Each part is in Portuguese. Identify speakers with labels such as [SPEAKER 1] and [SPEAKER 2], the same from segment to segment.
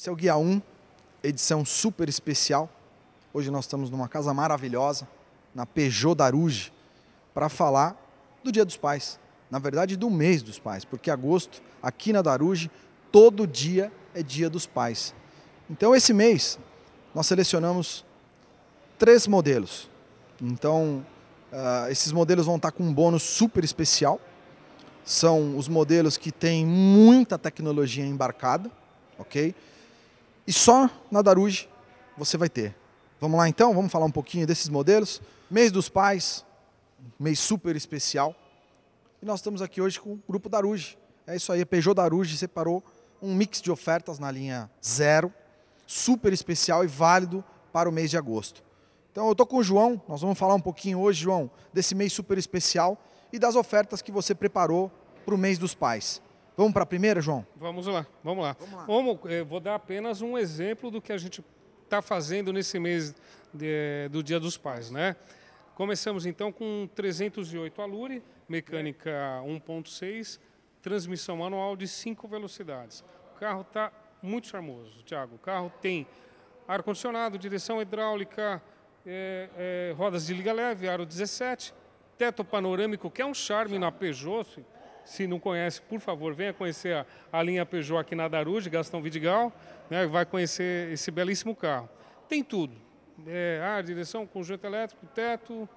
[SPEAKER 1] Esse é o Guia 1, edição super especial. Hoje nós estamos numa casa maravilhosa, na Peugeot Daruge, para falar do Dia dos Pais. Na verdade, do mês dos pais, porque agosto, aqui na Daruge, todo dia é Dia dos Pais. Então, esse mês, nós selecionamos três modelos. Então, uh, esses modelos vão estar tá com um bônus super especial. São os modelos que têm muita tecnologia embarcada, ok? E só na Daruge você vai ter. Vamos lá então, vamos falar um pouquinho desses modelos. Mês dos Pais, mês super especial. E nós estamos aqui hoje com o grupo Daruge. É isso aí, a Peugeot Daruge separou um mix de ofertas na linha zero, super especial e válido para o mês de agosto. Então eu estou com o João, nós vamos falar um pouquinho hoje, João, desse mês super especial e das ofertas que você preparou para o mês dos pais. Vamos para a primeira, João?
[SPEAKER 2] Vamos lá, vamos lá. Vamos lá. Vamos, eh, vou dar apenas um exemplo do que a gente está fazendo nesse mês de, do Dia dos Pais, né? Começamos então com 308 Alure, mecânica 1.6, transmissão manual de 5 velocidades. O carro está muito charmoso, Thiago. O carro tem ar-condicionado, direção hidráulica, é, é, rodas de liga leve, aro 17, teto panorâmico, que é um charme na Peugeot, assim. Se não conhece, por favor, venha conhecer a, a linha Peugeot aqui na Daruge, Gastão Vidigal, né? vai conhecer esse belíssimo carro. Tem tudo. É, ar, direção, conjunto elétrico, teto,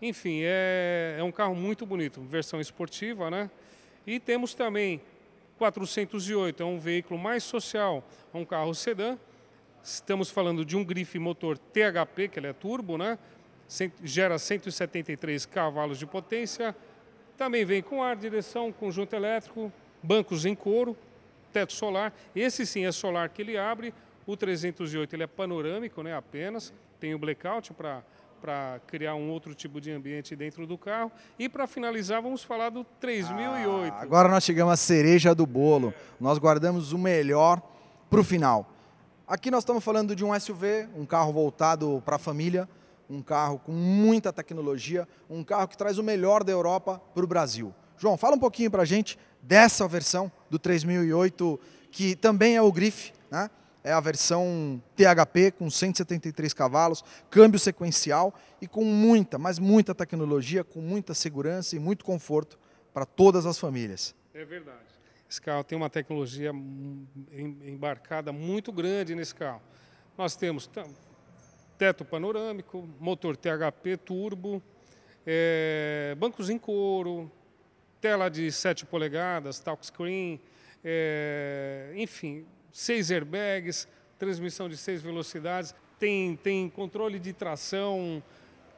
[SPEAKER 2] enfim, é, é um carro muito bonito, versão esportiva, né? E temos também 408, é um veículo mais social, é um carro sedã. Estamos falando de um grife motor THP, que ele é turbo, né? Cent, gera 173 cavalos de potência, também vem com ar, direção, conjunto elétrico, bancos em couro, teto solar. Esse sim é solar que ele abre. O 308 ele é panorâmico, né, apenas. Tem o blackout para para criar um outro tipo de ambiente dentro do carro. E para finalizar, vamos falar do 3008. Ah,
[SPEAKER 1] agora nós chegamos à cereja do bolo. Nós guardamos o melhor para o final.
[SPEAKER 2] Aqui nós estamos falando de um
[SPEAKER 1] SUV, um carro voltado para a família, um carro com muita tecnologia, um carro que traz o melhor da Europa para o Brasil. João, fala um pouquinho para a gente dessa versão do 3008, que também é o Griff, né? é a versão THP com 173 cavalos, câmbio sequencial e com muita, mas muita tecnologia, com muita segurança e muito conforto para todas as famílias.
[SPEAKER 2] É verdade. Esse carro tem uma tecnologia embarcada muito grande nesse carro. Nós temos teto panorâmico, motor THP turbo, é, bancos em couro, tela de 7 polegadas, touchscreen, é, enfim, seis airbags, transmissão de seis velocidades, tem, tem controle de tração,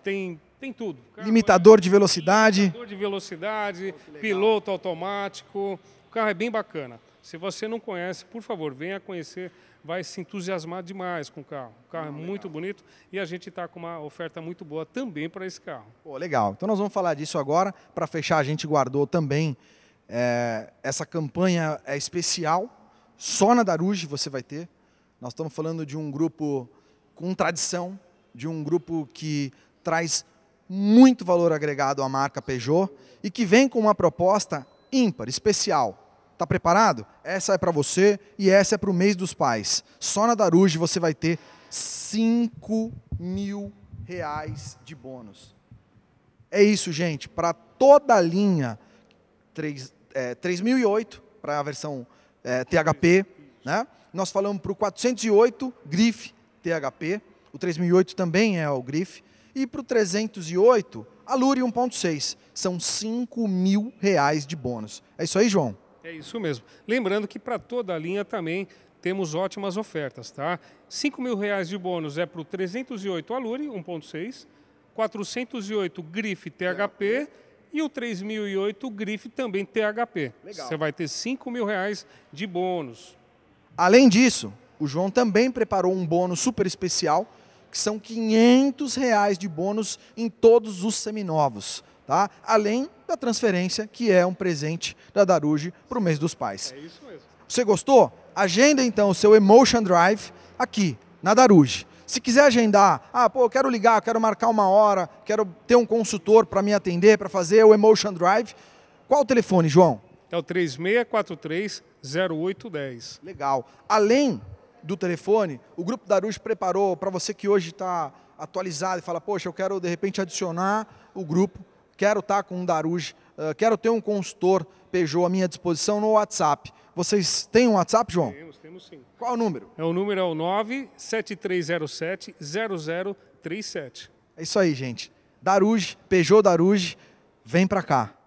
[SPEAKER 2] tem, tem tudo.
[SPEAKER 1] É Limitador é, de velocidade. Limitador
[SPEAKER 2] de velocidade, oh, piloto automático. O carro é bem bacana. Se você não conhece, por favor, venha conhecer, vai se entusiasmar demais com o carro. O carro é hum, muito bonito e a gente está com uma oferta muito boa também para esse carro. Pô, legal.
[SPEAKER 1] Então nós vamos falar disso agora. Para fechar, a gente guardou também é, essa campanha é especial. Só na Daruge você vai ter. Nós estamos falando de um grupo com tradição, de um grupo que traz muito valor agregado à marca Peugeot e que vem com uma proposta ímpar, especial Tá preparado? Essa é para você e essa é para o mês dos pais. Só na Daruge você vai ter 5 mil reais de bônus. É isso, gente. Para toda a linha 3, é, 3008, para a versão é, THP, né? nós falamos para o 408 GRIF THP, o 3008 também é o GRIF, e para o 308, Alure 1.6. São 5 mil reais de bônus. É isso aí, João?
[SPEAKER 2] É isso mesmo. Lembrando que para toda a linha também temos ótimas ofertas, tá? 5 mil reais de bônus é para o 308 Alure 1.6, 408 Grife THP e o 3008 Grife também THP. Legal. Você vai ter R$ mil reais de bônus.
[SPEAKER 1] Além disso, o João também preparou um bônus super especial, que são 500 reais de bônus em todos os seminovos, tá? Além da transferência, que é um presente da Daruge para o mês dos pais. É isso mesmo. Você gostou? Agenda então o seu Emotion Drive aqui, na Daruge. Se quiser agendar, ah, pô, eu quero ligar, eu quero marcar uma hora, quero ter um consultor para me atender, para fazer o Emotion Drive. Qual o telefone, João?
[SPEAKER 2] É o 3643-0810. Legal. Além do telefone, o Grupo Daruge preparou
[SPEAKER 1] para você que hoje está atualizado e fala, poxa, eu quero de repente adicionar o grupo quero estar tá com um Daruge, quero ter um consultor Peugeot à minha disposição no WhatsApp. Vocês têm um WhatsApp, João? Temos, temos
[SPEAKER 2] sim. Qual o número? É o número é o 97307-0037.
[SPEAKER 1] É isso aí, gente. Daruge, Peugeot Daruge, vem para cá.